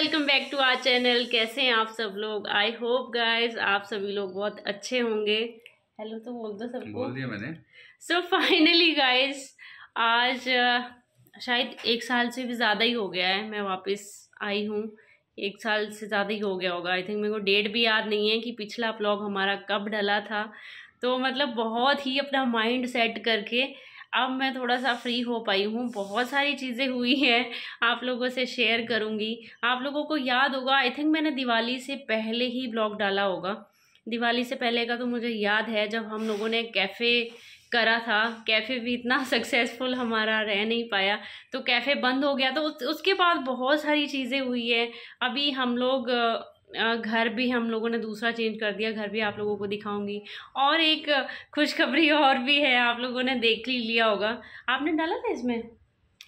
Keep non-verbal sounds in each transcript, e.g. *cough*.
Welcome back to our channel कैसे हैं आप सब लोग आई होप गाइज आप सभी लोग बहुत अच्छे होंगे हेलो तो बोल दो सब बोल दिया मैंने सो फाइनली गाइज आज uh, शायद एक साल से भी ज़्यादा ही हो गया है मैं वापस आई हूँ एक साल से ज़्यादा ही हो गया होगा आई थिंक मेरे को डेट भी याद नहीं है कि पिछला ब्लॉग हमारा कब डला था तो मतलब बहुत ही अपना माइंड सेट करके अब मैं थोड़ा सा फ्री हो पाई हूँ बहुत सारी चीज़ें हुई हैं आप लोगों से शेयर करूँगी आप लोगों को याद होगा आई थिंक मैंने दिवाली से पहले ही ब्लॉग डाला होगा दिवाली से पहले का तो मुझे याद है जब हम लोगों ने कैफ़े करा था कैफ़े भी इतना सक्सेसफुल *laughs* हमारा रह नहीं पाया तो कैफ़े बंद हो गया तो उस, उसके बाद बहुत सारी चीज़ें हुई है अभी हम लोग घर भी हम लोगों ने दूसरा चेंज कर दिया घर भी आप लोगों को दिखाऊंगी और एक खुशखबरी और भी है आप लोगों ने देख ही लिया होगा आपने डाला था इसमें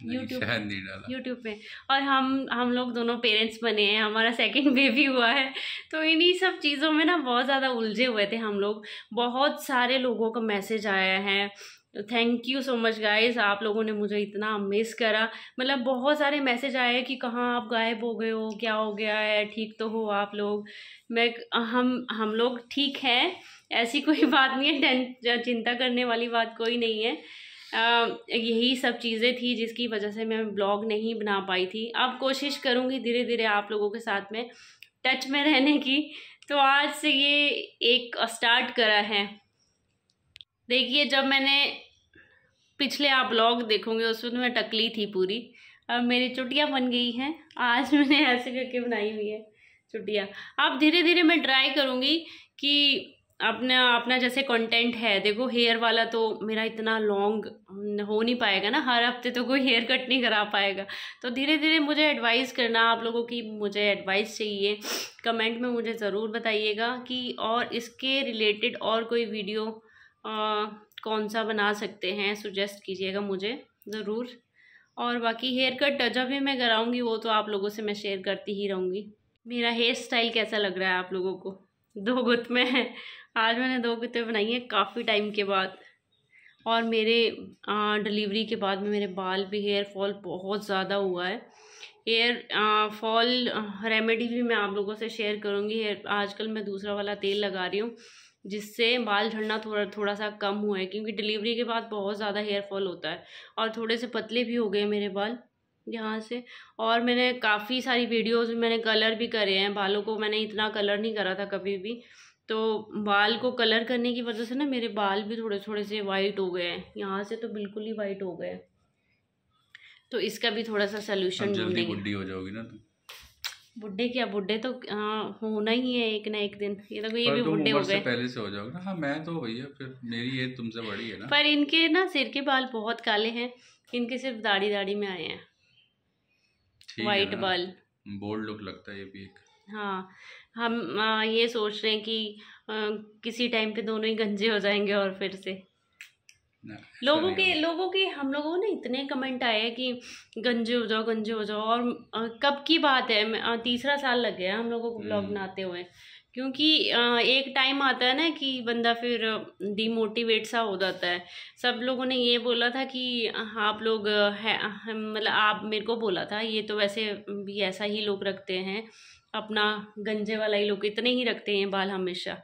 यूट्यूब यूट्यूब पे और हम हम लोग दोनों पेरेंट्स बने हैं हमारा सेकंड बेबी हुआ है तो इन्हीं सब चीज़ों में ना बहुत ज़्यादा उलझे हुए थे हम लोग बहुत सारे लोगों का मैसेज आया है तो thank you so much guys आप लोगों ने मुझे इतना मिस करा मतलब बहुत सारे मैसेज आए कि कहाँ आप गायब हो गए हो क्या हो गया है ठीक तो हो आप लोग मैं हम हम लोग ठीक हैं ऐसी *laughs* कोई बात नहीं है टें चिंता करने वाली बात कोई नहीं है आ, यही सब चीज़ें थी जिसकी वजह से मैं ब्लॉग नहीं बना पाई थी अब कोशिश करूँगी धीरे धीरे आप लोगों के साथ में टच में रहने की तो आज से ये एक स्टार्ट करा है देखिए जब मैंने पिछले आप ब्लॉग देखोगे उस वक्त मैं टकली थी पूरी अब मेरी चुटियाँ बन गई हैं आज मैंने ऐसे करके बनाई हुई है चुटिया अब धीरे धीरे मैं ट्राई करूँगी कि अपना अपना जैसे कंटेंट है देखो हेयर वाला तो मेरा इतना लॉन्ग हो नहीं पाएगा ना हर हफ्ते तो कोई हेयर कट नहीं करा पाएगा तो धीरे धीरे मुझे एडवाइस करना आप लोगों की मुझे एडवाइस चाहिए कमेंट में मुझे ज़रूर बताइएगा कि और इसके रिलेटेड और कोई वीडियो आ, कौन सा बना सकते हैं सुजेस्ट कीजिएगा मुझे ज़रूर और बाकी हेयर कट जब भी मैं कराऊँगी वो तो आप लोगों से मैं शेयर करती ही रहूँगी मेरा हेयर स्टाइल कैसा लग रहा है आप लोगों को दो गुत में आज मैंने दो गुतें बनाई हैं काफ़ी टाइम के बाद और मेरे डिलीवरी के बाद में मेरे बाल भी हेयर फॉल बहुत ज़्यादा हुआ है हेयर फॉल रेमेडी भी मैं आप लोगों से शेयर करूँगी हेयर आजकल मैं दूसरा वाला तेल लगा रही हूँ जिससे बाल झड़ना थोड़ा थोड़ा सा कम हुआ है क्योंकि डिलीवरी के बाद बहुत ज़्यादा हेयर फॉल होता है और थोड़े से पतले भी हो गए मेरे बाल यहाँ से और मैंने काफ़ी सारी वीडियोस में मैंने कलर भी करे हैं बालों को मैंने इतना कलर नहीं करा था कभी भी तो बाल को कलर करने की वजह से ना मेरे बाल भी थोड़े थोड़े से वाइट हो गए हैं यहाँ से तो बिल्कुल ही वाइट हो गए तो इसका भी थोड़ा सा सोल्यूशन ढूंढेंगे हो जाओगी ना तो बुढ़े क्या बुढ़े तो हाँ, होना ही है एक ना एक दिन ये तो ये भी बुढ़े हो गए पहले से हो जाओगे हाँ मैं तो भैया फिर मेरी एज तुमसे बड़ी है ना पर इनके ना सिर के बाल बहुत काले हैं इनके सिर्फ दाढ़ी दाढ़ी में आए हैं वाइट बाल बोल्ड लुक लगता है ये भी एक हाँ हम आ, हाँ, ये सोच रहे हैं कि आ, किसी टाइम पे दोनों ही गंजे हो जाएंगे और फिर से लोगों के लोगों के हम लोगों ने इतने कमेंट आए हैं कि गंजे हो जाओ गंजे हो जाओ और कब की बात है तीसरा साल लग गया हम लोगों को हम्म। ब्लॉग बनाते हुए क्योंकि एक टाइम आता है ना कि बंदा फिर डीमोटिवेट सा हो जाता है सब लोगों ने ये बोला था कि आप लोग है मतलब आप मेरे को बोला था ये तो वैसे भी ऐसा ही लोग रखते हैं अपना गंजे वाला ही लोग इतने ही रखते हैं बाल हमेशा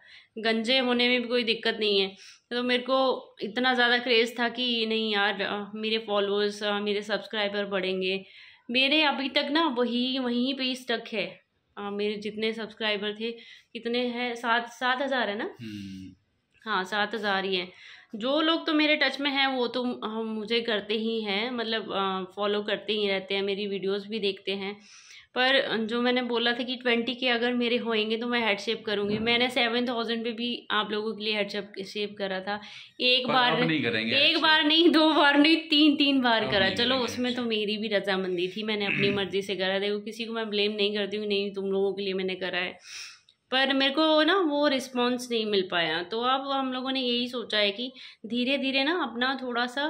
गंजे होने में भी कोई दिक्कत नहीं है तो मेरे को इतना ज़्यादा क्रेज़ था कि नहीं यार मेरे फॉलोअर्स मेरे सब्सक्राइबर बढ़ेंगे मेरे अभी तक ना वही वहीं ही स्टक है आ, मेरे जितने सब्सक्राइबर थे कितने हैं सात सात हज़ार है ना हम्म। हाँ सात हज़ार ही हैं जो लोग तो मेरे टच में हैं वो तो मुझे करते ही हैं मतलब फॉलो करते ही रहते हैं मेरी वीडियोस भी देखते हैं पर जो मैंने बोला था कि ट्वेंटी के अगर मेरे होएंगे तो मैं हेड शेप करूँगी मैंने सेवन थाउजेंड पे भी आप लोगों के लिए हेड शेप शेप करा था एक बार नहीं एक बार नहीं दो बार नहीं तीन तीन बार करा चलो उसमें तो मेरी भी रजामंदी थी मैंने अपनी *clears throat* मर्जी से करा देखो किसी को मैं ब्लेम नहीं करती हूँ नहीं तुम लोगों के लिए मैंने करा है पर मेरे को ना वो रिस्पॉन्स नहीं मिल पाया तो अब हम लोगों ने यही सोचा है कि धीरे धीरे ना अपना थोड़ा सा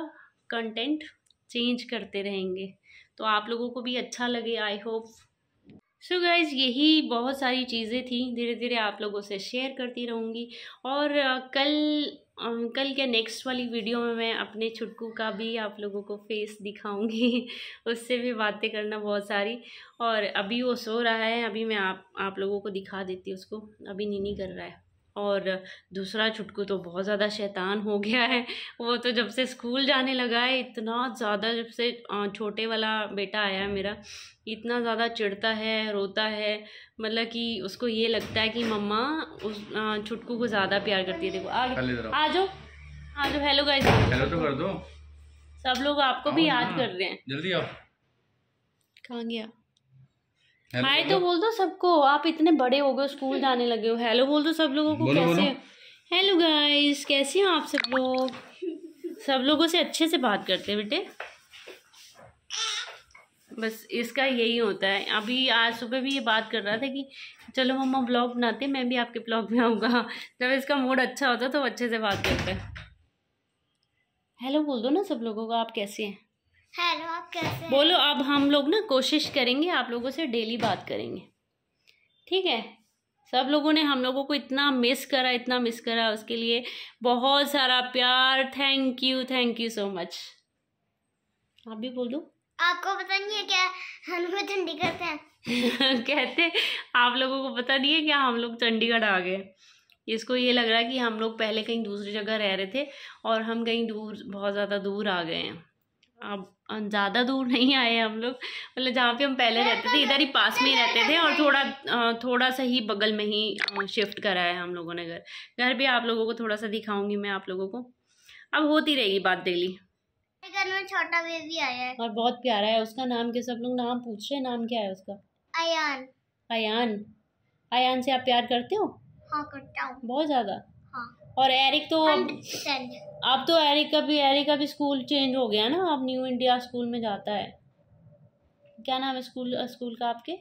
कंटेंट चेंज करते रहेंगे तो आप लोगों को भी अच्छा लगे I hope so so guys यही बहुत सारी चीज़ें थी धीरे धीरे आप लोगों से शेयर करती रहूँगी और कल कल के नेक्स्ट वाली वीडियो में मैं अपने छुटकू का भी आप लोगों को फेस दिखाऊंगी *laughs* उससे भी बातें करना बहुत सारी और अभी वो सो रहा है अभी मैं आप आप लोगों को दिखा देती हूँ उसको अभी नीनी कर रहा है और दूसरा छुटकू तो बहुत ज़्यादा शैतान हो गया है वो तो जब से स्कूल जाने लगा है इतना ज़्यादा जब से छोटे वाला बेटा आया है मेरा इतना ज़्यादा चिढ़ता है रोता है मतलब कि उसको ये लगता है कि मम्मा उस छुटकू को ज़्यादा प्यार करती है देखो आ जाओ हाँ जो हेलो गाइस हेलो तो कर दो सब लोग आपको भी याद कर रहे हैं जल्दी आओ कहाँ गया हाय तो बोल दो सबको आप इतने बड़े हो गए स्कूल जाने लगे हो हेलो बोल दो सब लोगों को बोलो, कैसे हेलो गाइस कैसे हो आप सब लोग सब लोगों से अच्छे से बात करते हैं बेटे बस इसका यही होता है अभी आज सुबह भी ये बात कर रहा था कि चलो मम्मा ब्लॉग बनाते मैं भी आपके ब्लॉग में आऊँगा जब इसका मूड अच्छा होता तो अच्छे से बात करते हैं हेलो बोल दो ना सब लोगों को आप कैसे हैं हेलो आप कैसे बोलो अब हम लोग ना कोशिश करेंगे आप लोगों से डेली बात करेंगे ठीक है सब लोगों ने हम लोगों को इतना मिस करा इतना मिस करा उसके लिए बहुत सारा प्यार thank you thank you so much आप भी बोल दो आपको पता नहीं है क्या हम लोग चंडीगढ़ से *laughs* कहते आप लोगों को पता नहीं है क्या हम लोग चंडीगढ़ आ गए इसको ये लग रहा है कि हम लोग पहले कहीं दूसरी जगह रह रहे थे और हम कहीं दूर बहुत ज़्यादा दूर आ गए हैं अब ज़्यादा दूर नहीं आए हम लोग मतलब जहाँ पे हम पहले रहते थे इधर ही पास में ही रहते थे और थोड़ा थोड़ा सा ही बगल में ही शिफ्ट कराया है हम लोगों ने घर घर भी आप लोगों को थोड़ा सा दिखाऊंगी मैं आप लोगों को अब होती रहेगी बात डेली घर में छोटा बेबी आया है और बहुत प्यारा है उसका नाम क्या सब लोग नाम पूछ रहे हैं नाम क्या है उसका अयान अयान अयान से आप प्यार करते हो हाँ करता हूँ बहुत ज़्यादा हाँ और एरिक तो अब तो एरिका भी एरिका भी स्कूल चेंज हो गया ना अब न्यू इंडिया स्कूल में जाता है क्या नाम है स्कूल स्कूल का आपके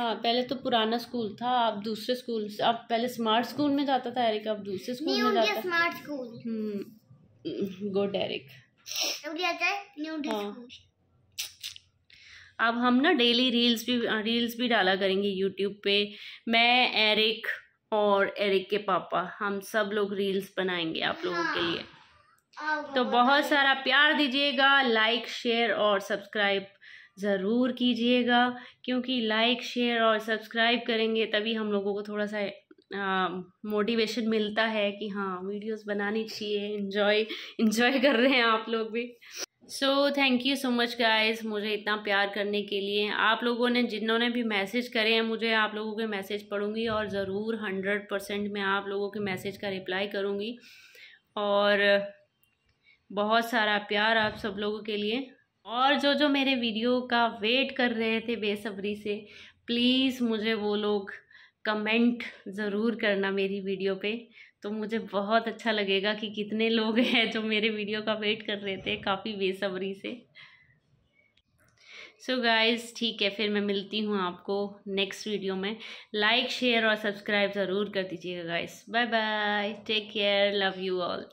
हाँ पहले तो पुराना स्कूल था अब दूसरे स्कूल अब पहले स्मार्ट स्कूल में जाता था एरिका अब दूसरे स्कूल में जाता स्मार्ट स्कूल गुड एरिक अब हम ना डेली रील्स भी रील्स भी डाला करेंगे यूट्यूब पे मैं एरिक और एरिक के पापा हम सब लोग रील्स बनाएंगे आप लोगों के लिए हाँ, तो बहुत सारा प्यार दीजिएगा लाइक शेयर और सब्सक्राइब ज़रूर कीजिएगा क्योंकि लाइक शेयर और सब्सक्राइब करेंगे तभी हम लोगों को थोड़ा सा मोटिवेशन मिलता है कि हाँ वीडियोस बनानी चाहिए इन्जॉय इन्जॉय कर रहे हैं आप लोग भी so thank you so much guys मुझे इतना प्यार करने के लिए आप लोगों ने जिन्होंने भी मैसेज करे हैं मुझे आप लोगों के मैसेज पढ़ूंगी और ज़रूर हंड्रेड परसेंट मैं आप लोगों के मैसेज का रिप्लाई करूंगी और बहुत सारा प्यार आप सब लोगों के लिए और जो जो मेरे वीडियो का वेट कर रहे थे बेसब्री से प्लीज़ मुझे वो लोग कमेंट ज़रूर करना मेरी वीडियो पर तो मुझे बहुत अच्छा लगेगा कि कितने लोग हैं जो मेरे वीडियो का वेट कर रहे थे काफ़ी बेसब्री से सो गाइस ठीक है फिर मैं मिलती हूँ आपको नेक्स्ट वीडियो में लाइक शेयर और सब्सक्राइब ज़रूर कर दीजिएगा guys bye bye take care love you all